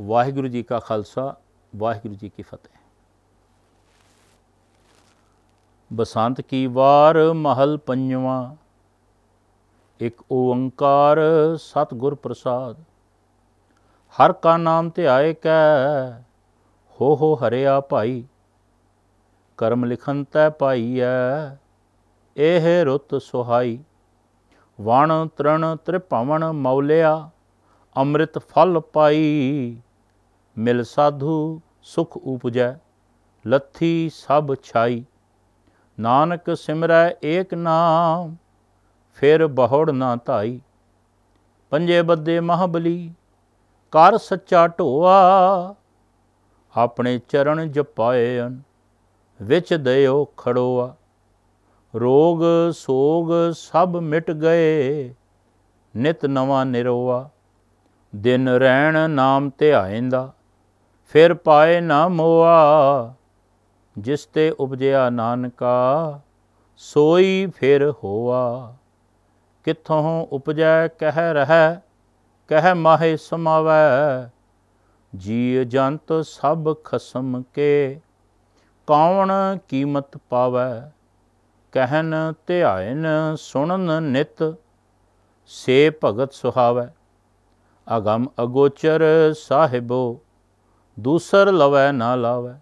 ਵਾਹਿਗੁਰੂ ਜੀ ਕਾ ਖਾਲਸਾ ਵਾਹਿਗੁਰੂ ਜੀ ਕੀ ਫਤਿਹ ਬਸੰਤ ਕੀ ਵਾਰ ਮਹਲ ਪੰਜਵਾ ਇੱਕ ਓੰਕਾਰ ਸਤਗੁਰ ਪ੍ਰਸਾਦ ਹਰ ਕਾ ਨਾਮ ਤੇ ਆਏ ਕੈ ਹੋ ਹੋ ਹਰਿਆ ਭਾਈ ਕਰਮ ਲਿਖਨ ਤੈ ਪਾਈਐ ਇਹ ਰੁੱਤ ਸੁਹਾਈ ਵਣ ਤ੍ਰਣ ਤ੍ਰਿਭਵਨ ਮੌਲਿਆ ਅੰਮ੍ਰਿਤ ਫਲ ਪਾਈ ਮਿਲ ਸਾਧੂ ਸੁਖ ਉਪਜੈ ਲੱਥੀ ਸਭ ਛਾਈ ਨਾਨਕ ਸਿਮਰੈ ਏਕ ਨਾਮ ਫਿਰ ਬਹੁੜ ਨਾ ਧਾਈ ਪੰਜੇ ਬੱਦੇ ਮਹਾਬਲੀ ਕਰ ਸੱਚਾ ਢੋਆ ਆਪਣੇ ਚਰਨ ਜਪਾਏ ਅਨ ਵਿੱਚ ਦਇਓ ਖੜੋਆ ਰੋਗ ਸੋਗ ਸਭ ਮਿਟ ਗਏ ਨਿਤ ਨਵਾਂ ਨਿਰੋਆ ਦਿਨ ਰਹਿਣ ਨਾਮ ਧਿਆਇੰਦਾ ਫਿਰ ਪਾਏ ਨਾ ਮੋਆ ਜਿਸ ਤੇ ਉਪਜਿਆ ਨਾਨਕਾ ਸੋਈ ਫਿਰ ਹੋਆ ਕਿਥੋਂ ਉਪਜੈ ਕਹਿ ਰਹਿ ਕਹਿ ਮਾਹੇ ਸਮਾਵੈ ਜੀ ਜੰਤ ਸਭ ਖਸਮ ਕੇ ਕੌਣ ਕੀਮਤ ਪਾਵੈ ਕਹਿਨ ਧਿਆਇਨ ਸੁਣਨ ਨਿਤ ਸੇ ਭਗਤ ਸੁਹਾਵੈ ਅਗਮ ਅਗੋਚਰ ਸਾਹਿਬੋ ਦੂਸਰ ਲਵੈ ਨਾ ਲਾਵੈ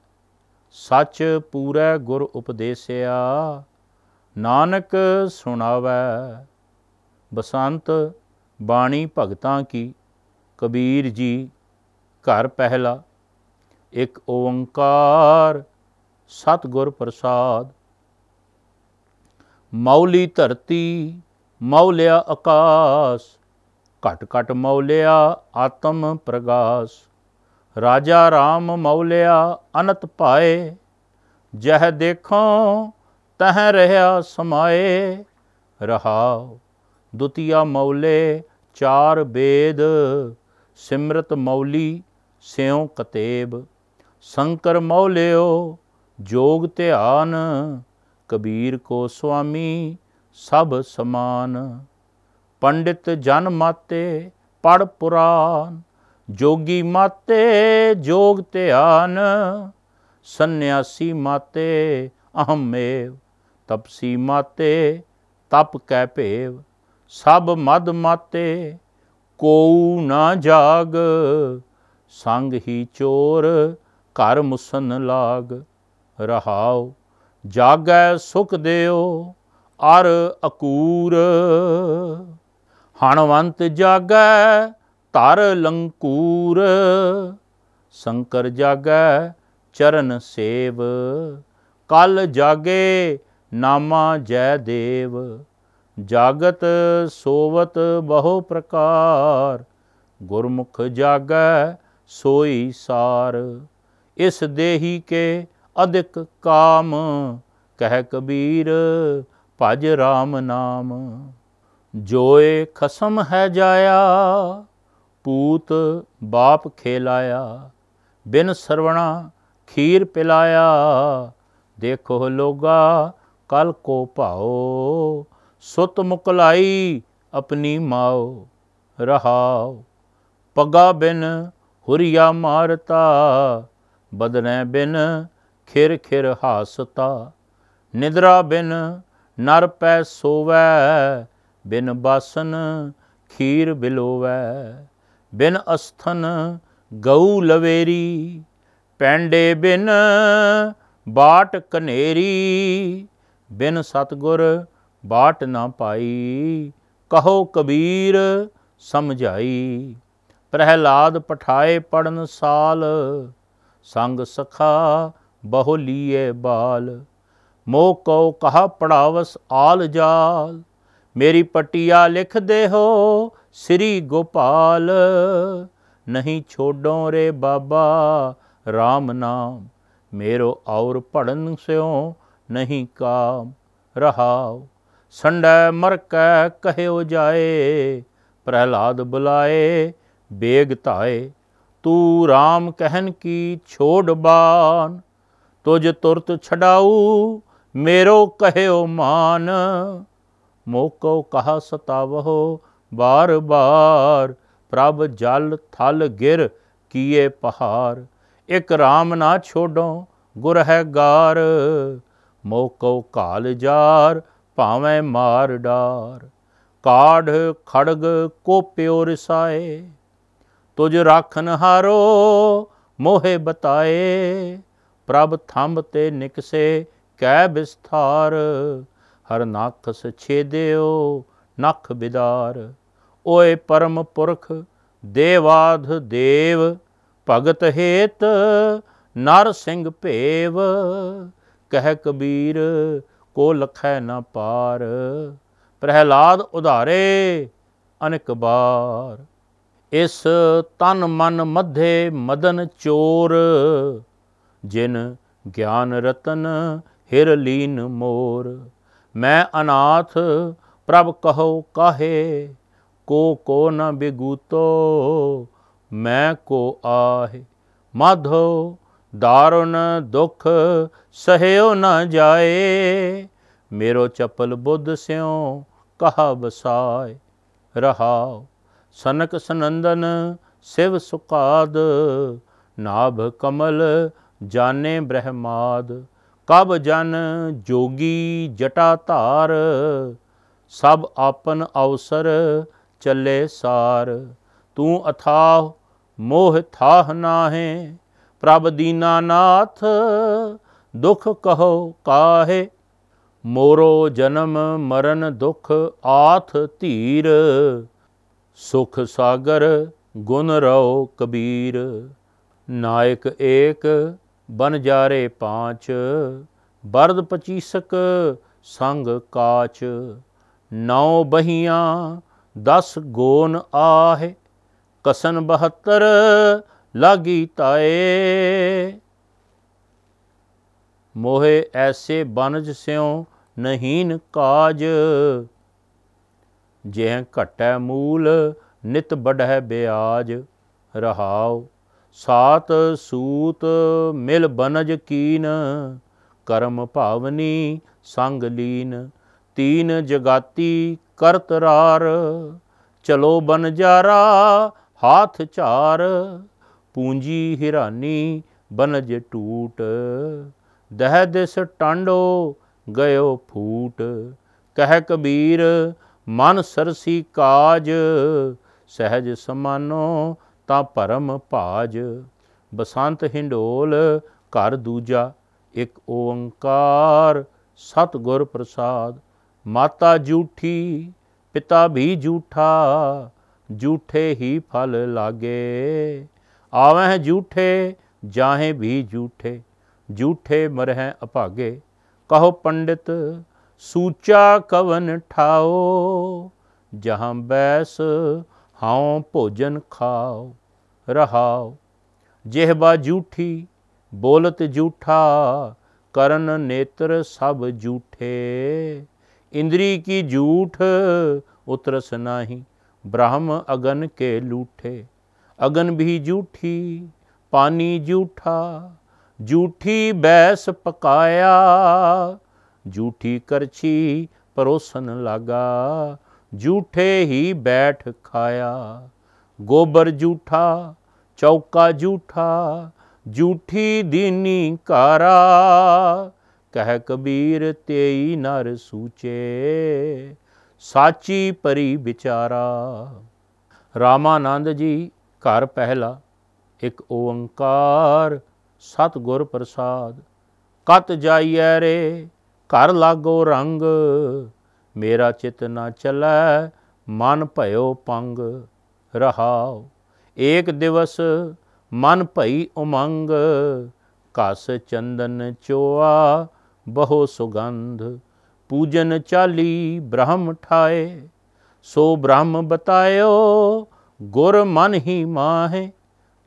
ਸੱਚ ਪੂਰੈ ਗੁਰ ਉਪਦੇਸਿਆ ਨਾਨਕ ਸੁਣਾਵੈ ਬਸੰਤ ਬਾਣੀ ਭਗਤਾਂ ਕੀ ਕਬੀਰ ਜੀ ਘਰ ਪਹਿਲਾ ਇੱਕ ਓੰਕਾਰ ਸਤਗੁਰ ਪ੍ਰਸਾਦ ਮੌਲੀ ਧਰਤੀ ਮੌਲਿਆ ਆਕਾਸ਼ ਘਟ ਘਟ ਮੌਲਿਆ ਆਤਮ ਪ੍ਰਗਾਸ਼ ਰਾਜਾ RAM ਮੌਲਿਆ ਅਨਤ ਪਾਏ ਜਹ ਦੇਖੋ ਤਹ ਰਹਾ ਸਮਾਏ ਰਹਾਉ ਦੁਤੀਆ ਮੌਲੇ ਚਾਰ ਬੇਦ ਸਿਮਰਤ ਮੌਲੀ ਸਿਉ ਕਤੇਬ ਸ਼ੰਕਰ ਮੌਲਿਓ ਜੋਗ ਧਿਆਨ ਕਬੀਰ ਕੋ ਸੁਆਮੀ ਸਭ ਸਮਾਨ ਪੰਡਿਤ ਜਨ ਮਾਤੇ ਪੜ ਪੁਰਾਨ ਜੋਗੀ ਮਾਤੇ ਜੋਗ ਧਿਆਨ ਸੰਨਿਆਸੀ ਮਾਤੇ ਅਹਮੇਵ ਤਪਸੀ ਮਾਤੇ ਤਪ ਕੈ ਭੇਵ ਸਭ ਮਦ ਮਾਤੇ ਕੋਉ ਨਾ ਜਾਗ ਸੰਗ ਹੀ ਚੋਰ ਘਰ ਮੁਸਨ ਲਾਗ ਰਹਾਉ ਜਾਗੈ ਸੁਖ ਦਿਓ ਅਰ ਅਕੂਰ ਹਣਵੰਤ ਜਾਗੈ ਧਰ ਲੰਕੂਰ ਸ਼ੰਕਰ ਜਾਗੈ ਚਰਨ ਸੇਵ ਕਲ ਜਾਗੇ ਨਾਮਾ ਜੈ ਦੇਵ ਜਾਗਤ ਸੋਵਤ ਬਹੁ ਪ੍ਰਕਾਰ ਗੁਰਮੁਖ ਜਾਗੈ ਸੋਈ ਸਾਰ ਇਸ ਦੇਹੀ ਕੇ ਅਧਿਕ ਕਾਮ ਕਹਿ ਕਬੀਰ ਭਜ RAM ਨਾਮ ਜੋਏ ਖਸਮ ਹੈ ਜਾਇਆ ਪੂਤ ਬਾਪ ਖੇਲਾਇਆ ਬਿਨ ਸਰਵਣਾ ਖੀਰ ਪਿਲਾਇਆ ਦੇਖੋ ਲੋਗਾ ਕਲ ਕੋ ਭਾਉ ਸੁਤ ਮੁਕਲਾਈ ਆਪਣੀ ਮਾਉ ਰਹਾਉ ਪਗਾ ਬਿਨ ਹੁਰੀਆ ਮਾਰਤਾ ਬਦਨੇ ਬਿਨ ਖਿਰ ਖਿਰ ਹਾਸਤਾ ਨਿਦਰਾ ਬਿਨ ਨਰ ਪੈ ਸੋਵੈ ਬਿਨ ਬਾਸਨ ਖੀਰ ਬਿਲੋਵੈ ਬਿਨ ਅਸਥਨ ਗਊ ਲਵੇਰੀ ਪੈਂਡੇ ਬਿਨ ਬਾਟ ਕਨੇਰੀ ਬਿਨ ਸਤਗੁਰ ਬਾਟ ਨਾ ਪਾਈ ਕਹੋ ਕਬੀਰ ਸਮਝਾਈ ਪ੍ਰਹਿਲਾਦ ਪਠਾਏ ਪੜਨ ਸਾਲ ਸੰਗ ਸਖਾ ਬਹੁ ਲੀਏ ਬਾਲ ਮੋ ਕਉ ਕਹਾ ਪੜਾਵਸ ਆਲ ਜਾਲ ਮੇਰੀ ਪਟਿਆ ਲਿਖ ਦੇਹੋ ਸ੍ਰੀ ਗੋਪਾਲ ਨਹੀਂ ਛੋਡੋ ਰੇ ਬਾਬਾ RAM ਨਾਮ ਮੇਰੋ ਔਰ ਪੜਨ ਸਿਓ ਨਹੀਂ ਕਾਮ ਰਹਾਉ ਸੰਡੈ ਮਰ ਕੈ ਕਹਿਓ ਜਾਏ ਪ੍ਰਹਿਲਾਦ ਬੁਲਾਏ ਬੇਗ ਧਾਏ ਤੂ RAM ਕਹਿਨ ਕੀ ਛੋੜ ਬਾਨ ਤੁਜ ਤੁਰਤ ਛਡਾਉ ਮੇਰੋ ਕਹਿਓ ਮਾਨ ਮੋਕੋ ਕਹਾ ਸਤਾਵਹੋ ਬਾਰ ਬਾਰ ਪ੍ਰਭ ਜਲ ਥਲ ਗਿਰ ਕੀਏ ਪਹਾੜ ਇਕ RAM ਨਾ ਛੋਡੋ ਗੁਰ ਹੈ ਗਾਰ ਮੋਕੋ ਕਾਲ ਜਾਰ ਭਾਵੇਂ ਮਾਰ ਡਾਰ ਕਾਢ ਖੜਗ ਕੋ ਪਿਓ ਰਸਾਏ ਤੁਜ ਰਖਨ ਹਾਰੋ ਮੋਹਿ ਬਤਾਏ ਪ੍ਰਭ ਥੰਬ ਤੇ ਨਿਕਸੇ ਕੈ ਵਿਸਥਾਰ ਹਰ ਨਖ ਛੇਦਿਓ ਨਖ ਬਿਦਾਰ ਓਏ ਪਰਮ ਪੁਰਖ ਦੇਵਾਧ ਦੇਵ ਭਗਤ ਹੇਤ ਨਰ ਸਿੰਘ ਭੇਵ ਕਹਿ ਕਬੀਰ ਕੋ ਲਖੈ ਨਾ ਪਾਰ ਪ੍ਰਹਿਲਾਦ ਉਧਾਰੇ ਅਨੇਕ ਬਾਰ ਇਸ ਤਨ ਮਨ ਮਧੇ ਮਦਨ ਚੋਰ ਜਿਨ ਗਿਆਨ ਰਤਨ ਹਿਰ ਲੀਨ ਮੋਰ ਮੈਂ ਅਨਾਥ ਪ੍ਰਭ ਕਹੋ ਕਾਹੇ को को न बिगूतो मैं को आहे माधो दारुण दुख सहयो न जाए मेरो चपल बुद्ध स्यो कहा बसाए रहाओ सनक सनंदन शिव सुकाद नाभ कमल जाने ब्रह्माद ਕਬ ਜਨ ਜੋਗੀ ਜਟਾ ਧਾਰ ਸਭ ਆਪਨ ਅਵਸਰ ਚੱਲੇ ਸਾਰ ਤੂੰ ਅਥਾਹ ਮੋਹ ਥਾਹ ਨਾਹੇ ਪ੍ਰਭ ਦੀਨਾ ਨਾਥ ਦੁਖ ਕਹੋ ਕਾਹੇ ਮੋਰੋ ਜਨਮ ਮਰਨ ਦੁਖ ਆਥ ਧੀਰ ਸੁਖ ਸਾਗਰ ਗੁਨ ਰਉ ਕਬੀਰ ਨਾਇਕ ਏਕ ਬਨ ਜਾਰੇ ਪਾਂਚ ਬਰਦ ਪਚੀਸਕ ਸੰਗ ਕਾਚ ਨੌ ਬਹੀਆਂ ਦਸ ਗੋਨ ਆਹੇ ਕਸਨ 72 ਲਾਗੀ ਤਾਏ ਮੋਹੇ ਐਸੇ ਬਨਜ ਸਿਉ ਨਹੀਂਨ ਕਾਜ ਜਿਹ ਘਟੈ ਮੂਲ ਨਿਤ ਬੜਹਿ ਬਿਆਜ ਰਹਾਉ ਸਾਤ ਸੂਤ ਮਿਲ ਬਨਜ ਕੀਨ ਕਰਮ ਭਾਵਨੀ ਸੰਗ ਲੀਨ ਤੀਨ ਜਗਾਤੀ ਕਰਤ ਰਾਰ ਚਲੋ ਬਨਜਾਰਾ ਹਾਥ ਝਾਰ ਪੂੰਜੀ ਹਿਰਾਨੀ ਬਨਜ ਟੂਟ ਦਹ ਦਿਸ ਟਾਂਡੋ ਗਇਓ ਫੂਟ ਕਹਿ ਕਬੀਰ ਮਨ ਸਰਸੀ ਕਾਜ ਸਹਿਜ ਸਮਾਨੋ ਤਾਂ ਭਰਮ ਭਾਜ ਬਸੰਤ ਹਿੰਡੋਲ ਘਰ ਦੂਜਾ ਇੱਕ ਓੰਕਾਰ ਸਤਗੁਰ ਪ੍ਰਸਾਦ माता जूठी पिता भी जूठा जूठे ही फल लागे आवें जूठे जाहें भी जूठे जूठे मरहें अभागे कहो पंडित सूचा कवन ठाओ जहाँ बैस हाओ भोजन खाओ रहाओ जेहबा जूठी बोलत जूठा करण नेत्र सब जूठे इंद्री की जूठ उतरस नाही ब्रह्म अगन के लूठे अगन भी जूठी पानी जूठा जूठी बैस पकाया जूठी करछी परोसन लागा जूठे ही बैठ खाया गोबर जूठा चौका जूठा जूठी दीनी कारा ਕਹਿ ਕਬੀਰ ਤੇਈ ਨਰ ਸੂਚੇ ਸਾਚੀ ਪਰੀ ਵਿਚਾਰਾ ਰਾਮਾਨੰਦ ਜੀ ਘਰ ਪਹਿਲਾ ਇੱਕ ਓੰਕਾਰ ਸਤਗੁਰ ਪ੍ਰਸਾਦ ਕਤ ਜਾਈਐ ਰੇ ਘਰ ਲਾਗੋ ਰੰਗ ਮੇਰਾ ਚਿਤ ਨਾ ਚਲੈ ਮਨ ਭਇਓ ਪੰਗ ਰਹਾਉ ਏਕ ਦਿਵਸ ਮਨ ਭਈ ਉਮੰਗ ਕਸ ਚੰਦਨ ਚੋਆ ਬਹੁ ਸੁਗੰਧ ਪੂਜਨ ਚਾਲੀ ਬ੍ਰਹਮ ਠਾਏ ਸੋ ਬ੍ਰਹਮ ਬਤਾਇਓ ਗੁਰ ਮਨ ਹੀ ਮਾਹੇ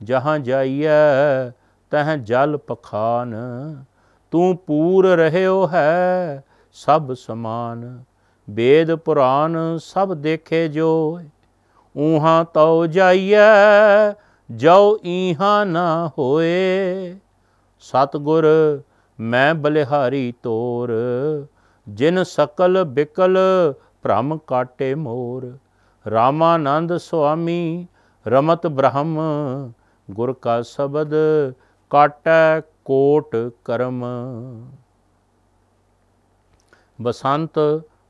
ਜਹਾਂ ਜਾਈਐ ਤਹ ਜਲ ਪਖਾਨ ਤੂੰ ਪੂਰ ਰਹਿਓ ਹੈ ਸਭ ਸਮਾਨ ਵੇਦ ਪੁਰਾਨ ਸਭ ਦੇਖੇ ਜੋ ਉਹਾਂ ਤਉ ਜਾਈਐ ਜੋ ਈਹਾਂ ਨਾ ਹੋਏ ਸਤਗੁਰ ਮੈਂ ਬਲਿਹਾਰੀ ਤੋਰ ਜਿਨ ਸਕਲ ਬਿਕਲ ਭ੍ਰਮ ਕਾਟੇ ਮੋਰ ਰਾਮਾਨੰਦ ਸੁਆਮੀ ਰਮਤ ਬ੍ਰਹਮ ਗੁਰ ਕਾ ਸ਼ਬਦ ਕਾਟੈ ਕੋਟ ਕਰਮ ਬਸੰਤ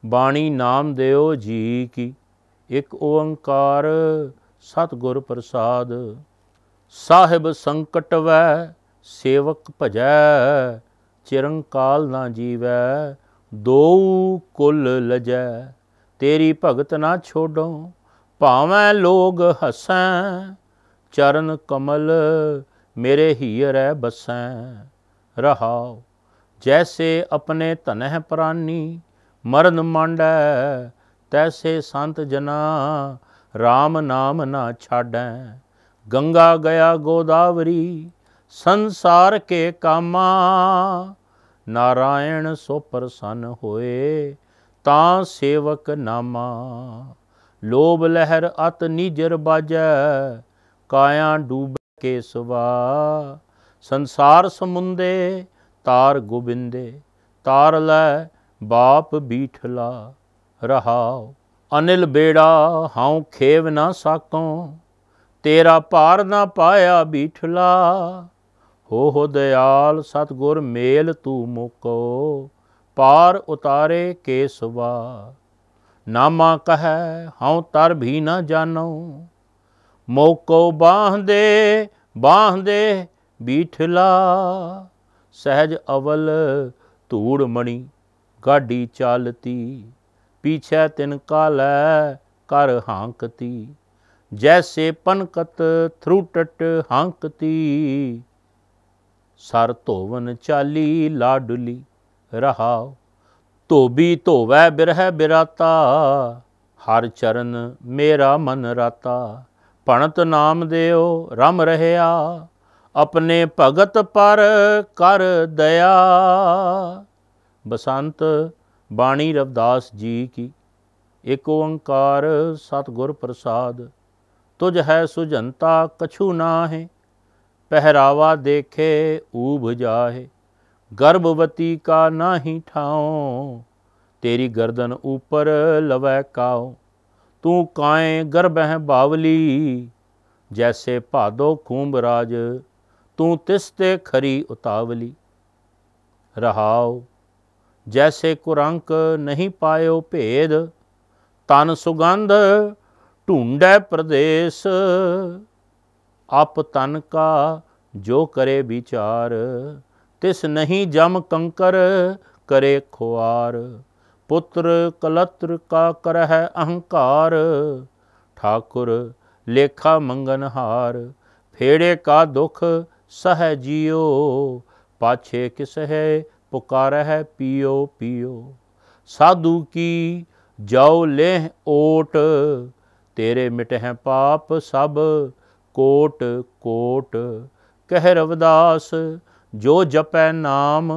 ਬਾਣੀ ਨਾਮ ਦਿਓ ਜੀ ਕੀ ਇੱਕ ਓੰਕਾਰ ਸਤਗੁਰ ਪ੍ਰਸਾਦ ਸਾਹਿਬ ਸੰਕਟ ਵੈ ਸੇਵਕ ਭਜੈ ਚਿਰੰਕਾਲ ਨਾ ਜੀਵੈ ਦੋਉ ਕੁਲ ਲਜੈ ਤੇਰੀ ਭਗਤ ਨਾ ਛੋਡੋ ਭਾਵੇਂ ਲੋਗ ਹੱਸੈ ਚਰਨ ਕਮਲ ਮੇਰੇ ਹੀਰੈ ਬਸੈ ਰਹਾਉ ਜੈਸੇ ਆਪਣੇ ਧਨਹਿ ਪ੍ਰਾਨੀ ਮਰਨ ਮੰਡੈ ਤੈਸੇ ਸੰਤ ਜਨਾ RAM ਨਾਮ ਨਾ ਛਾੜੈ ਗੰਗਾ ਗਿਆ ਗੋਦਾਵਰੀ ਸੰਸਾਰ ਕੇ ਕਾਮਾ ਨਾਰਾਇਣ ਸੋ ਪ੍ਰਸੰਨ ਹੋਏ ਤਾਂ ਸੇਵਕ ਨਾਮਾ ਲੋਭ ਲਹਿਰ ਅਤ ਨੀਜਰ ਬਾਜੈ ਕਾਇਆ ਡੂਬ ਕੇ ਸਵਾ ਸੰਸਾਰ ਸਮੁੰਦੇ ਤਾਰ ਗੋਬਿੰਦੇ ਤਾਰ ਲੈ ਬਾਪ ਬੀਠਲਾ ਰਹਾਓ ਅਨਿਲ ਬੇੜਾ ਹਾਉ ਖੇਵ ਨਾ ਸਾਕੋ ਤੇਰਾ ਪਾਰ ਨਾ ਪਾਇਆ ਬੀਠਲਾ ਹੋ ਹੋ ਦਿਆਲ ਸਤਗੁਰ ਮੇਲ ਤੂੰ ਮੁਕੋ ਪਾਰ ਉਤਾਰੇ ਕੇਸਵਾ ਨਾਮਾ ਕਹੈ ਹਉ ਤਰ ਵੀ ਨਾ ਜਾਣਉ ਮੋਕੋ ਬਾਹਦੇ ਬਾਹਦੇ ਬੀਠਲਾ ਸਹਿਜ ਅਵਲ ਧੂੜ ਮਣੀ ਗਾਡੀ ਚਾਲਤੀ ਪੀਛੇ ਤਿਨ ਕਾਲੈ ਕਰ ਹਾਂਕਤੀ ਜੈਸੇ ਪਨਕਤ ਥਰੂ ਟਟ ਹਾਂਕਤੀ ਸਰ ਧੋਵਨ ਚਾਲੀ ਲਾਡਲੀ ਰਹਾਉ ਧੋਬੀ ਧੋਵੈ ਬਿਰਹਿ ਬਿਰਾਤਾ ਹਰ ਚਰਨ ਮੇਰਾ ਮਨ ਰਾਤਾ ਪਣਤ ਨਾਮ ਦਿਓ ਰਮ ਰਹਿਆ ਆਪਣੇ ਭਗਤ ਪਰ ਕਰ ਦਇਆ ਬਸੰਤ ਬਾਣੀ ਰਵਦਾਸ ਜੀ ਕੀ ਏਕ ਓੰਕਾਰ ਸਤਗੁਰ ਪ੍ਰਸਾਦ ਤੁਝ ਹੈ ਸੁਜਨਤਾ ਕਛੂ ਨਾ ਹੈ ਪਹਿਰਾਵਾ ਦੇਖੇ ਊਭ ਜਾਹੇ ਗਰਭਵਤੀ ਕਾ ਨਾਹੀ ਠਾਉ ਤੇਰੀ ਗਰਦਨ ਉਪਰ ਲਵੈ ਕਾਉ ਤੂੰ ਕਾਏ ਗਰਭਹਿ ਬਾਵਲੀ ਜੈਸੇ ਭਾਦੋ ਖੂੰਬ ਰਾਜ ਤੂੰ ਤਿਸ ਤੇ ਖਰੀ ਉਤਾਵਲੀ ਰਹਾਉ ਜੈਸੇ ਕੁਰੰਕ ਨਹੀਂ ਪਾਇਓ ਭੇਦ ਤਨ ਸੁਗੰਧ ਢੂੰਡੈ ਪ੍ਰਦੇਸ਼ ਆਪ ਤਨ ਕਾ ਜੋ ਕਰੇ ਵਿਚਾਰ ਤਿਸ ਨਹੀਂ ਜਮ ਕੰਕਰ ਕਰੇ ਖੁਆਰ ਪੁੱਤਰ ਕਲਤਰ ਕਾ ਕਰਹਿ ਅਹੰਕਾਰ ਠਾਕੁਰ ਲੇਖਾ ਮੰਗਨ ਹਾਰ ਫੇੜੇ ਕਾ ਦੁਖ ਸਹ ਜਿਉ ਪਾਛੇ ਕਿਸ ਹੈ ਪੁਕਾਰਹਿ ਪੀਓ ਪੀਓ ਸਾਧੂ ਕੀ ਜਾਉ ਲੈ ਓਟ ਤੇਰੇ ਮਿਟਹਿ ਪਾਪ ਸਭ ਕੋਟ ਕੋਟ ਕਹਿ ਰਵਦਾਸ ਜੋ ਜਪੈ ਨਾਮ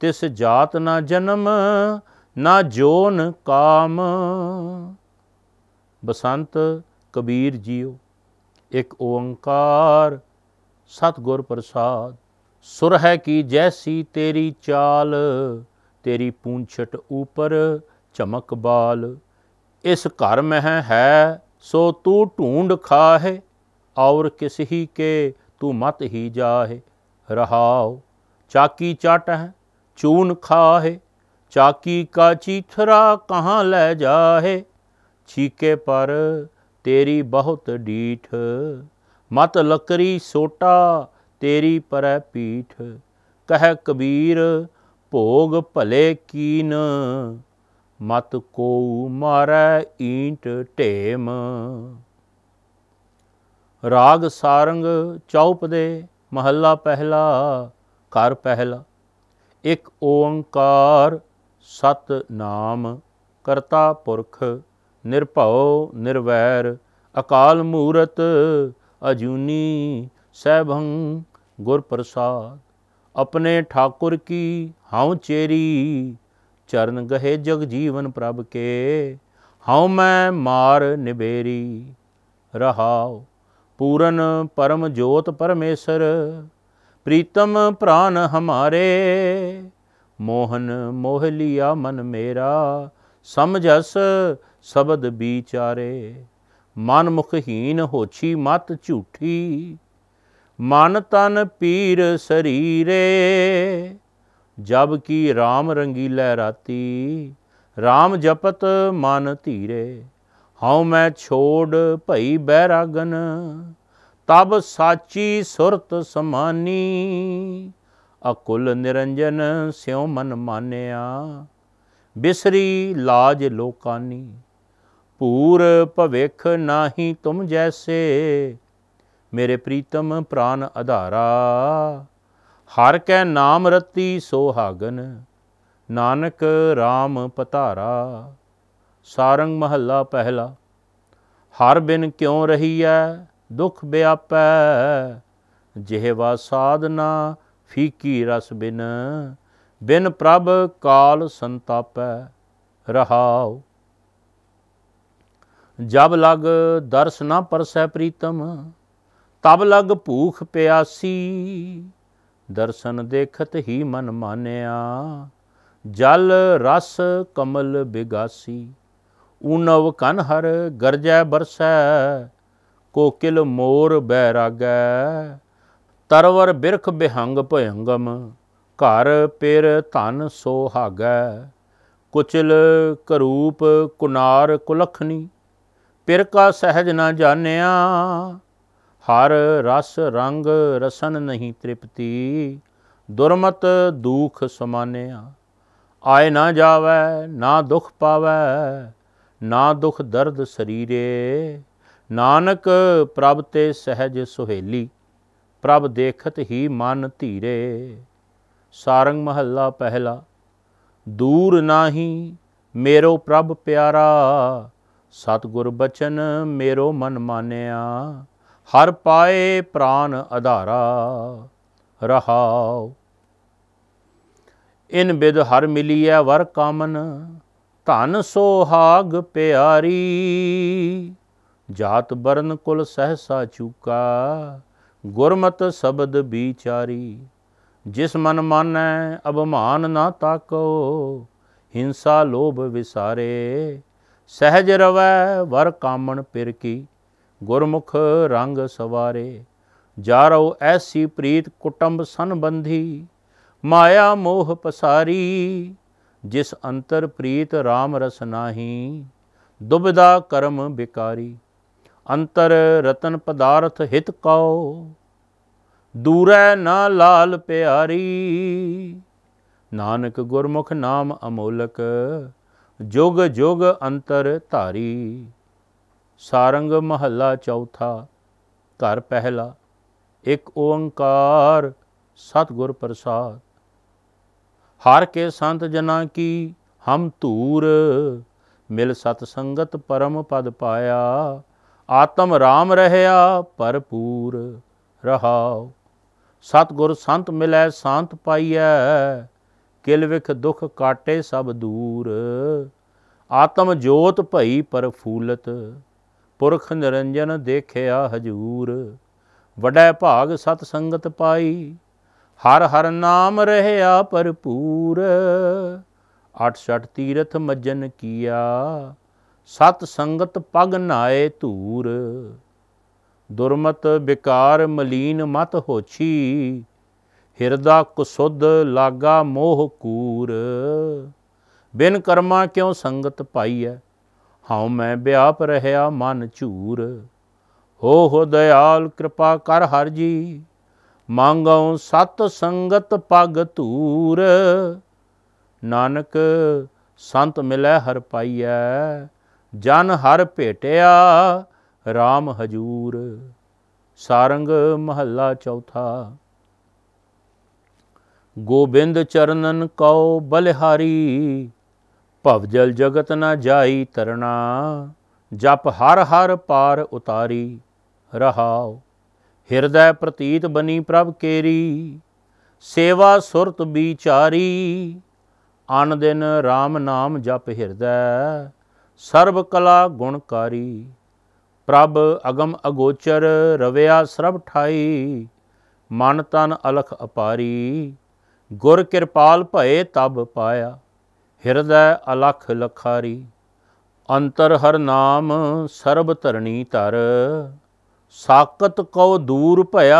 ਤਿਸ ਜਾਤ ਨਾ ਜਨਮ ਨਾ ਜੋਨ ਕਾਮ ਬਸੰਤ ਕਬੀਰ ਜੀਓ ਇੱਕ ਓੰਕਾਰ ਸਤਗੁਰ ਪ੍ਰਸਾਦ ਸੁਰ ਹੈ ਕੀ ਜੈਸੀ ਤੇਰੀ ਚਾਲ ਤੇਰੀ ਪੂੰਛਟ ਉਪਰ ਚਮਕ ਬਾਲ ਇਸ ਘਰ ਮਹਿ ਹੈ ਸੋ ਤੂੰ ਢੂੰਡ ਖਾਹੇ और किस ही के तू मत ही जाहे रहाओ चाकी है चून खाहे चाकी का चीथरा कहाँ ले जाहे चीके पर तेरी बहुत डीठ मत लकड़ी सोटा तेरी पर पीठ कह कबीर भोग भले कीन मत को मारे ईंट टेम ਰਾਗ ਸਾਰੰਗ ਚੌਪਦੇ ਮਹੱਲਾ ਪਹਿਲਾ ਘਰ ਪਹਿਲਾ ਇੱਕ ਓੰਕਾਰ ਸਤ ਨਾਮ ਕਰਤਾ ਪੁਰਖ ਨਿਰਭਉ ਨਿਰਵੈਰ ਅਕਾਲ ਮੂਰਤ ਅਜੂਨੀ ਸਹਿਭੰ ਗੁਰ ਪ੍ਰਸਾਦ ਆਪਣੇ ਠਾਕੁਰ ਕੀ ਹਉ ਚੇਰੀ ਚਰਨ ਗਹੇ ਜਗ ਜੀਵਨ ਪ੍ਰਭ ਕੇ ਹਉ ਮੈਂ ਮਾਰ ਨਿਬੇਰੀ ਰਹਾਓ ਪੂਰਨ ਪਰਮ ਜੋਤ ਪਰਮੇਸ਼ਰ ਪ੍ਰੀਤਮ ਪ੍ਰਾਨ ਹਮਾਰੇ ਮੋਹਨ ਮੋਹ ਲਿਆ ਮਨ ਮੇਰਾ ਸਮਝਸ ਸ਼ਬਦ ਵਿਚਾਰੇ ਮਨ ਮੁਖਹੀਨ ਹੋਛੀ ਮਤ ਝੂਠੀ ਮਨ ਤਨ ਪੀਰ ਸਰੀਰੇ ਜਬ ਕੀ RAM ਰੰਗੀਲੇ ਰਾਤੀ RAM ਜਪਤ ਮਨ ਧੀਰੇ ਹਉ ਮੈਂ ਛੋੜ ਭਈ ਬੈਰਾਗਨ ਤਬ ਸਾਚੀ ਸੁਰਤ ਸਮਾਨੀ ਅਕੁਲ ਨਿਰੰਜਨ ਸਿਉ ਮਨ ਮਾਨਿਆ ਬਿਸਰੀ ਲਾਜ ਲੋਕਾਨੀ ਪੂਰ ਭਵਿਖ ਨਾਹੀ ਤੁਮ ਜੈਸੇ ਮੇਰੇ ਪ੍ਰੀਤਮ ਪ੍ਰਾਨ ਆਧਾਰਾ ਹਰ ਕੈ ਨਾਮ ਰਤੀ ਸੋਹਾਗਨ ਨਾਨਕ RAM ਪਤਾਰਾ ਸਾਰੰਗ ਮਹੱਲਾ ਪਹਿਲਾ ਹਰ ਬਿਨ ਕਿਉ ਰਹੀ ਐ ਦੁਖ ਬਿਆਪੈ ਜਿਹਵਾ ਸਾਧਨਾ ਫੀਕੀ ਰਸ ਬਿਨ ਬਿਨ ਪ੍ਰਭ ਕਾਲ ਸੰਤਾਪੈ ਰਹਾਉ ਜਬ ਲਗ ਦਰਸ ਨਾ ਪਰਸੈ ਪ੍ਰੀਤਮ ਤਬ ਲਗ ਭੂਖ ਪਿਆਸੀ ਦਰਸ਼ਨ ਦੇਖਤ ਹੀ ਮਨ ਮਾਨਿਆ ਜਲ ਰਸ ਕਮਲ ਬਿਗਾਸੀ ਕਨ ਕਨਹਰ ਗਰਜੈ ਬਰਸੈ ਕੋਕਿਲ ਮੋਰ ਬੈਰਾਗੈ ਤਰਵਰ ਬਿਰਖ ਬਿਹੰਗ ਭਯੰਗਮ ਘਰ ਪਿਰ ਧਨ ਸੋਹਾਗੈ ਕੁਚਲ ਕਰੂਪ ਕੁਨਾਰ ਕੁਲਖਨੀ ਪਿਰ ਕਾ ਸਹਿਜ ਨਾ ਜਾਣਿਆ ਹਰ ਰਸ ਰੰਗ ਰਸਨ ਨਹੀਂ ਤ੍ਰਿਪਤੀ ਦੁਰਮਤ ਦੂਖ ਸਮਾਨਿਆ ਆਏ ਨਾ ਜਾਵੇ ਨਾ ਦੁਖ ਪਾਵੇ ਨਾ ਦੁਖ ਦਰਦ ਸਰੀਰੇ ਨਾਨਕ ਪ੍ਰਭ ਤੇ ਸਹਜ ਸੁਹੇਲੀ ਪ੍ਰਭ ਦੇਖਤ ਹੀ ਮਨ ਧੀਰੇ ਸਾਰੰਗ ਮਹੱਲਾ ਪਹਿਲਾ ਦੂਰ ਨਾਹੀ ਮੇਰੋ ਪ੍ਰਭ ਪਿਆਰਾ ਸਤਗੁਰ ਬਚਨ ਮੇਰੋ ਮਨ ਮਾਨਿਆ ਹਰ ਪਾਏ ਪ੍ਰਾਨ ਆਧਾਰਾ ਰਹਾਉ ਇਨ ਬਿਦ ਹਰ ਮਿਲੀਐ ਵਰ ਕਾਮਨ ਧਨ ਸੋਹਾਗ ਪਿਆਰੀ ਜਾਤ ਬਰਨ ਕੁਲ ਸਹਸਾ ਚੂਕਾ ਗੁਰਮਤ ਸ਼ਬਦ ਵਿਚਾਰੀ ਜਿਸ ਮਨ ਮਾਨੈ ਅਭਮਾਨ ਨਾ ਤਾਕੋ ਹਿੰਸਾ ਲੋਭ ਵਿਸਾਰੇ ਸਹਿਜ ਰਵੈ ਵਰ ਕਾਮਣ ਪਿਰ ਕੀ ਗੁਰਮੁਖ ਰੰਗ ਸਵਾਰੇ ਜਾਰੋ ਐਸੀ ਪ੍ਰੀਤ ਕੁਟੰਬ ਸੰਬੰਧੀ ਮਾਇਆ ਮੋਹ ਪਸਾਰੀ ਜਿਸ ਅੰਤਰ ਪ੍ਰੀਤ ਰਾਮ ਰਸ ਨਾਹੀ ਦੁਬਿਦਾ ਕਰਮ ਬਿਕਾਰੀ ਅੰਤਰ ਰਤਨ ਪਦਾਰਥ ਹਿਤ ਕਉ ਦੂਰੈ ਨਾ ਲਾਲ ਪਿਆਰੀ ਨਾਨਕ ਗੁਰਮੁਖ ਨਾਮ ਅਮੋਲਕ ਜੁਗ ਜੁਗ ਅੰਤਰ ਧਾਰੀ ਸਾਰੰਗ ਮਹੱਲਾ ਚੌਥਾ ਘਰ ਪਹਿਲਾ ਇੱਕ ਓੰਕਾਰ ਸਤਗੁਰ ਪ੍ਰਸਾਦ ਹਰ ਕੇ ਸੰਤ ਜਨਾਂ ਕੀ ਹਮ ਧੂਰ ਮਿਲ ਸਤ ਸੰਗਤ ਪਰਮ ਪਦ ਪਾਇਆ ਆਤਮ ਰਾਮ ਰਹਿਆ ਭਰਪੂਰ ਰਹਾਉ ਗੁਰ ਸੰਤ ਮਿਲੈ ਸ਼ਾਂਤ ਪਾਈਐ ਕਿਲ ਵਿਖ ਦੁਖ ਕਾਟੇ ਸਭ ਦੂਰ ਆਤਮ ਜੋਤ ਭਈ ਪਰ ਫੂਲਤ ਪੁਰਖ ਨਿਰੰਜਨ ਦੇਖਿਆ ਹਜੂਰ ਵਡੈ ਭਾਗ ਸਤ ਸੰਗਤ ਪਾਈ ਹਰ ਹਰ ਨਾਮ ਰਹਿਆ ਭਰਪੂਰ ਛਟ ਤੀਰਥ ਮਜਨ ਕੀਆ ਸਤ ਸੰਗਤ ਪਗ ਨਾਏ ਧੂਰ ਦੁਰਮਤ ਵਿਕਾਰ ਮਲੀਨ ਮਤ ਹੋਛੀ ਹਿਰਦਾ ਕੁਸੁੱਧ ਲਾਗਾ ਮੋਹ ਕੂਰ ਬਿਨ ਕਰਮਾ ਕਿਉ ਸੰਗਤ ਪਾਈਐ ਹਉ ਮੈਂ ਵਿਆਪ ਰਹਿਆ ਮਨ ਝੂਰ ਹੋ ਹੋ ਦਇਆਲ ਕਿਰਪਾ ਕਰ ਹਰ ਜੀ ਮੰਗਉ ਸਤ ਸੰਗਤ ਪਗ ਧੂਰ ਨਾਨਕ ਸੰਤ ਮਿਲੈ ਹਰ ਪਾਈਐ ਜਨ ਹਰ ਭੇਟਿਆ RAM ਹਜੂਰ ਸਾਰੰਗ ਮਹੱਲਾ ਚੌਥਾ ਗੋਬਿੰਦ ਚਰਨਨ ਕਉ ਬਲਿਹਾਰੀ ਭਵਜਲ ਜਗਤ ਨਾ ਜਾਈ ਤਰਣਾ ਜਪ ਹਰ ਹਰ ਪਾਰ ਉਤਾਰੀ ਰਹਾਓ ਹਿਰਦੈ ਪ੍ਰਤੀਤ ਬਨੀ ਪ੍ਰਭ ਕੇਰੀ ਸੇਵਾ ਸੁਰਤ ਵਿਚਾਰੀ ਅਨ ਦਿਨ RAM ਨਾਮ ਜਪ ਹਿਰਦੈ ਸਰਬ ਕਲਾ ਗੁਣਕਾਰੀ ਪ੍ਰਭ ਅਗਮ ਅਗੋਚਰ ਰਵਿਆ ਸਰਬ ਠਾਈ ਮਨ ਤਨ ਅਲਖ ਅਪਾਰੀ ਗੁਰ ਕਿਰਪਾਲ ਭਏ ਤਬ ਪਾਇਆ ਹਿਰਦੈ ਅਲਖ ਲਖਾਰੀ ਅੰਤਰ ਹਰ ਨਾਮ ਸਰਬ ਧਰਣੀ ਧਰ ਸਾਕਤ ਕਉ ਦੂਰ ਭਇਆ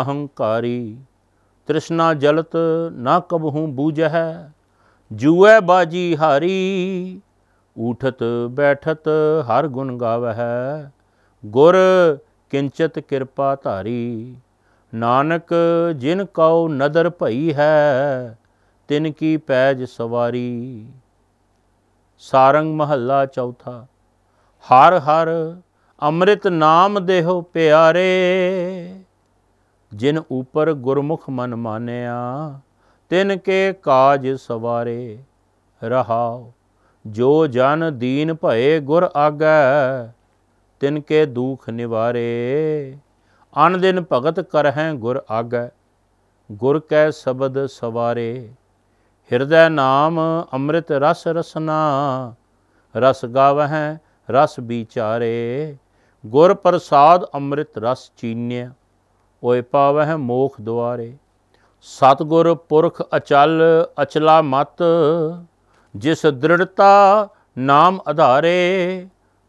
ਅਹੰਕਾਰੀ ਤ੍ਰਿਸ਼ਨਾ ਜਲਤ ਨਾ ਕਬਹੁ ਬੂਜਹਿ ਜੂਐ ਬਾਜੀ ਹਾਰੀ ਉਠਤ ਬੈਠਤ ਹਰ ਗੁਣ ਗਾਵਹਿ ਗੁਰ ਕਿੰਚਤ ਕਿਰਪਾ ਧਾਰੀ ਨਾਨਕ ਜਿਨ ਕਉ ਨਦਰ ਭਈ ਹੈ ਤਿਨ ਕੀ ਪੈਜ ਸਵਾਰੀ ਸਾਰੰਗ ਮਹੱਲਾ ਚੌਥਾ ਹਰ ਹਰ ਅੰਮ੍ਰਿਤ ਨਾਮ ਦੇਹੋ ਪਿਆਰੇ ਜਿਨ ਉਪਰ ਗੁਰਮੁਖ ਮਨ ਮਾਨਿਆ ਤਿਨ ਕੇ ਕਾਜ ਸਵਾਰੇ ਰਹਾਉ ਜੋ ਜਨ ਦੀਨ ਭਏ ਗੁਰ ਆਗੈ ਤਿਨ ਕੇ ਦੁਖ ਨਿਵਾਰੇ ਅਨ ਦਿਨ ਭਗਤ ਕਰਹਿ ਗੁਰ ਆਗੈ ਗੁਰ ਕੈ ਸ਼ਬਦ ਸਵਾਰੇ ਹਿਰਦੈ ਨਾਮ ਅੰਮ੍ਰਿਤ ਰਸ ਰਸਨਾ ਰਸ ਗਾਵਹਿ ਰਸ ਵਿਚਾਰੇ ਗੁਰ ਪ੍ਰਸਾਦ ਅੰਮ੍ਰਿਤ ਰਸ ਚੀਨਿਆ ਓਏ ਪਾਵਹਿ ਮੋਖ ਦੁਆਰੇ ਸਤਗੁਰ ਪੁਰਖ ਅਚਲ ਅਚਲਾ ਮਤ ਜਿਸ ਦ੍ਰਿੜਤਾ ਨਾਮ ਆਧਾਰੇ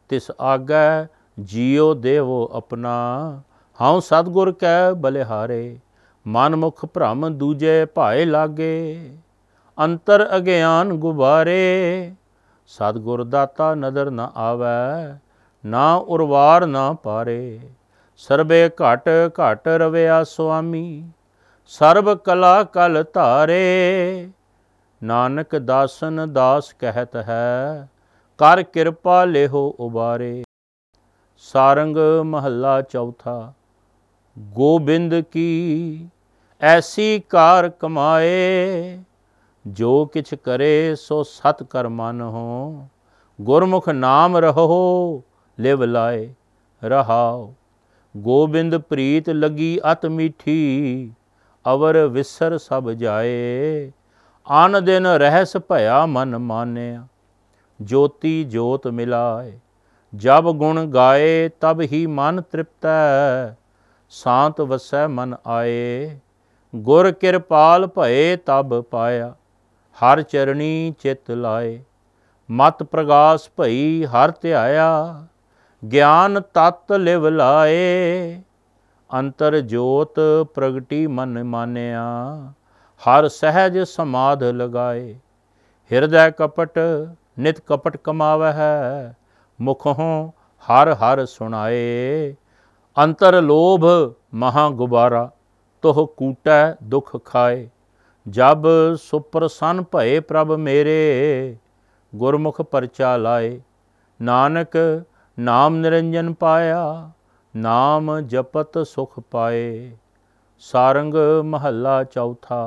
ਤਿਸ ਆਗੈ ਜੀਉ ਦੇਵੋ ਆਪਣਾ ਹਉ ਸਤਗੁਰ ਕੈ ਬਲਿਹਾਰੇ ਮਨ ਮੁਖ ਭ੍ਰਮ ਦੂਜੇ ਭਾਏ ਲਾਗੇ ਅੰਤਰ ਅਗਿਆਨ ਗੁਬਾਰੇ ਸਤਗੁਰ ਦਾਤਾ ਨਦਰ ਨ ਆਵੈ ਨਾ ਉਰਵਾਰ ਨਾ ਪਾਰੇ ਸਰਬੇ ਘਟ ਘਟ ਰਵਿਆ ਸੁਆਮੀ ਸਰਬ ਕਲਾ ਕਲ ਧਾਰੇ ਨਾਨਕ ਦਾਸਨ ਦਾਸ ਕਹਿਤ ਹੈ ਕਰ ਕਿਰਪਾ ਲੇਹੋ ਉਬਾਰੇ ਸਾਰੰਗ ਮਹੱਲਾ ਚੌਥਾ ਗੋਬਿੰਦ ਕੀ ਐਸੀ ਕਾਰ ਕਮਾਏ ਜੋ ਕਿਛ ਕਰੇ ਸੋ ਸਤ ਕਰਮਨ ਹੋ ਗੁਰਮੁਖ ਨਾਮ ਰਹੋ ਲਿਵ ਲਾਏ ਰਹਾਉ ਗੋਬਿੰਦ ਪ੍ਰੀਤ ਲੱਗੀ ਅਤ ਮਿੱਠੀ ਅਵਰ ਵਿਸਰ ਸਭ ਜਾਏ ਆਨ ਦਿਨ ਰਹਿਸ ਭਇਆ ਮਨ ਮਾਨਿਆ ਜੋਤੀ ਜੋਤ ਮਿਲਾਏ ਜਬ ਗੁਣ ਗਾਏ ਤਬ ਹੀ ਮਨ ਤ੍ਰਿਪਤੈ ਸ਼ਾਂਤ ਵਸੈ ਮਨ ਆਏ ਗੁਰ ਕਿਰਪਾਲ ਭਏ ਤਬ ਪਾਇਆ ਹਰ ਚਰਣੀ ਚਿਤ ਲਾਏ ਮਤ ਪ੍ਰਗਾਸ ਭਈ ਹਰ ਧਿਆਇਆ ਗਿਆਨ ਤਤ ਲਿਵ ਲਾਏ ਅੰਤਰ ਜੋਤ ਪ੍ਰਗਟੀ ਮਨ ਮਾਨਿਆ ਹਰ ਸਹਿਜ ਸਮਾਧ ਲਗਾਏ ਹਿਰਦੈ ਕਪਟ ਨਿਤ ਕਪਟ ਕਮਾਵੇ ਹੈ ਮੁਖੋਂ ਹਰ ਹਰ ਸੁਣਾਏ ਅੰਤਰ ਲੋਭ ਮਹਾ ਗੁਬਾਰਾ ਤੋਹ ਕੂਟੈ ਦੁਖ ਖਾਏ ਜਬ ਸੁਪਰਸਨ ਭਏ ਪ੍ਰਭ ਮੇਰੇ ਗੁਰਮੁਖ ਪਰਚਾ ਲਾਏ ਨਾਨਕ ਨਾਮ ਨਿਰੰਜਨ ਪਾਇਆ ਨਾਮ ਜਪਤ ਸੁਖ ਪਾਏ ਸਾਰੰਗ ਮਹੱਲਾ ਚੌਥਾ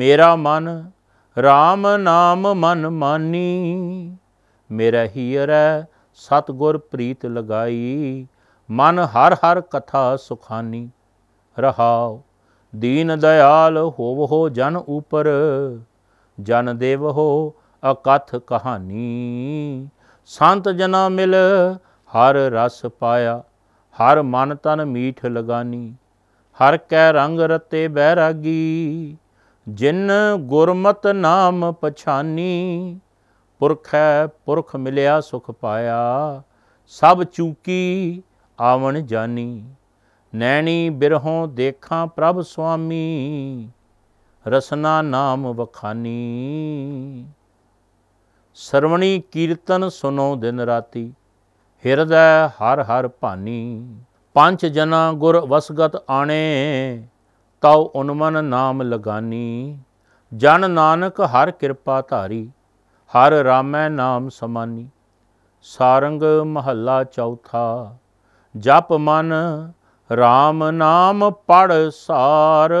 ਮੇਰਾ ਮਨ RAM ਨਾਮ ਮਨ ਮਾਨੀ ਮੇਰਾ ਹੀਰਾ ਸਤਗੁਰ ਪ੍ਰੀਤ ਲਗਾਈ ਮਨ ਹਰ ਹਰ ਕਥਾ ਸੁਖਾਨੀ ਰਹਾਉ ਦੀਨ ਦਇਆਲ ਹੋਵੋ ਜਨ ਉਪਰ ਜਨ ਦੇਵ ਹੋ ਅਕਥ ਕਹਾਣੀ ਸੰਤ ਜਨਾ ਮਿਲ ਹਰ ਰਸ ਪਾਇਆ ਹਰ ਮਨ ਤਨ ਮੀਠ ਲਗਾਨੀ ਹਰ ਕੈ ਰੰਗ ਰਤੇ ਬੈਰਾਗੀ ਜਿਨ ਗੁਰਮਤ ਨਾਮ ਪਛਾਨੀ ਪੁਰਖੈ ਪੁਰਖ ਮਿਲਿਆ ਸੁਖ ਪਾਇਆ ਸਭ ਚੂਕੀ ਆਵਣ ਜਾਨੀ ਨੈਣੀ ਬਿਰਹੋਂ ਦੇਖਾਂ ਪ੍ਰਭ ਸੁਆਮੀ ਰਸਨਾ ਨਾਮ ਵਖਾਨੀ ਸਰਵਣੀ ਕੀਰਤਨ ਸੁਨੋ ਦਿਨ ਰਾਤੀ ਹਿਰਦੈ ਹਰ ਹਰ ਭਾਨੀ ਪੰਜ ਜਨਾ ਗੁਰ ਵਸਗਤ ਆਣੇ ਤਉ ਉਨਮਨ ਨਾਮ ਲਗਾਨੀ ਜਨ ਨਾਨਕ ਹਰ ਕਿਰਪਾ ਧਾਰੀ ਹਰ ਰਾਮੈ ਨਾਮ ਸਮਾਨੀ ਸਾਰੰਗ ਮਹੱਲਾ ਚੌਥਾ ਜਪ ਮਨ ਰਾਮ ਨਾਮ ਪੜ ਸਾਰ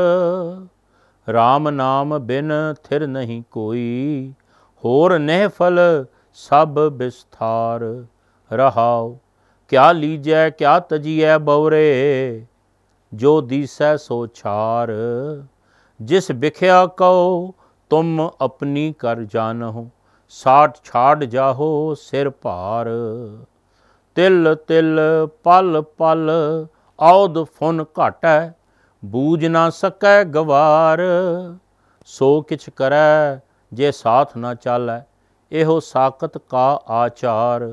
ਰਾਮ ਨਾਮ ਬਿਨ ਥਿਰ ਨਹੀਂ ਕੋਈ ਹੋਰ ਨਹਿਫਲ ਸਭ ਵਿਸਥਾਰ ਰਹਾਉ ਕਿਆ ਲੀਜੈ ਕਿਆ ਤਜੀਐ ਬਉਰੇ ਜੋ ਦੀਸੈ ਸੋ ਛਾਰ ਜਿਸ ਵਿਖਿਆ ਕਉ ਤੁਮ ਆਪਣੀ ਕਰ ਜਾਣੋ ਸਾਟ ਛਾੜ ਜਾਹੋ ਸਿਰ ਭਾਰ ਤਿਲ ਤਿਲ ਪਲ ਪਲ ਆਉਦ ਫੁਨ ਘਟੈ ਬੂਝ ਨਾ ਸਕੈ ਗਵਾਰ ਸੋ ਕਿਛ ਕਰੈ ਜੇ ਸਾਥ ਨਾ ਚਾਲੈ ਇਹੋ ਸਾਖਤ ਕਾ ਆਚਾਰ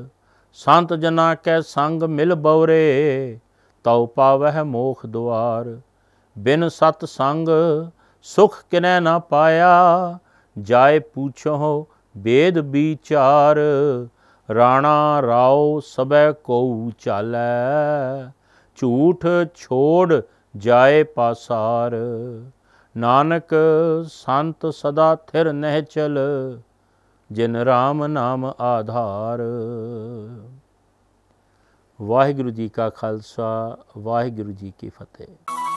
ਸੰਤ ਜਨਾ ਕੈ ਸੰਗ ਮਿਲ ਬਉਰੇ ਤਉ ਪਾਵਹਿ ਮੋਖ ਦੁਆਰ ਬਿਨ ਸਤ ਸੰਗ ਸੁਖ ਕਿਨੈ ਨਾ ਪਾਇਆ ਜਾਏ ਪੂਛੋ ਬੇਦ ਵਿਚਾਰ ਰਾਣਾ ਰਾਉ ਸਬੈ ਕੋ ਚਾਲੈ ਝੂਠ ਛੋੜ ਜਾਏ ਪਾਸਾਰ ਨਾਨਕ ਸੰਤ ਸਦਾ ਥਿਰ ਨਹਿ ਚਲ ਜਿਨ ਰਾਮ ਨਾਮ ਆਧਾਰ ਵਾਹਿਗੁਰੂ ਜੀ ਕਾ ਖਾਲਸਾ ਵਾਹਿਗੁਰੂ ਜੀ ਕੀ ਫਤਿਹ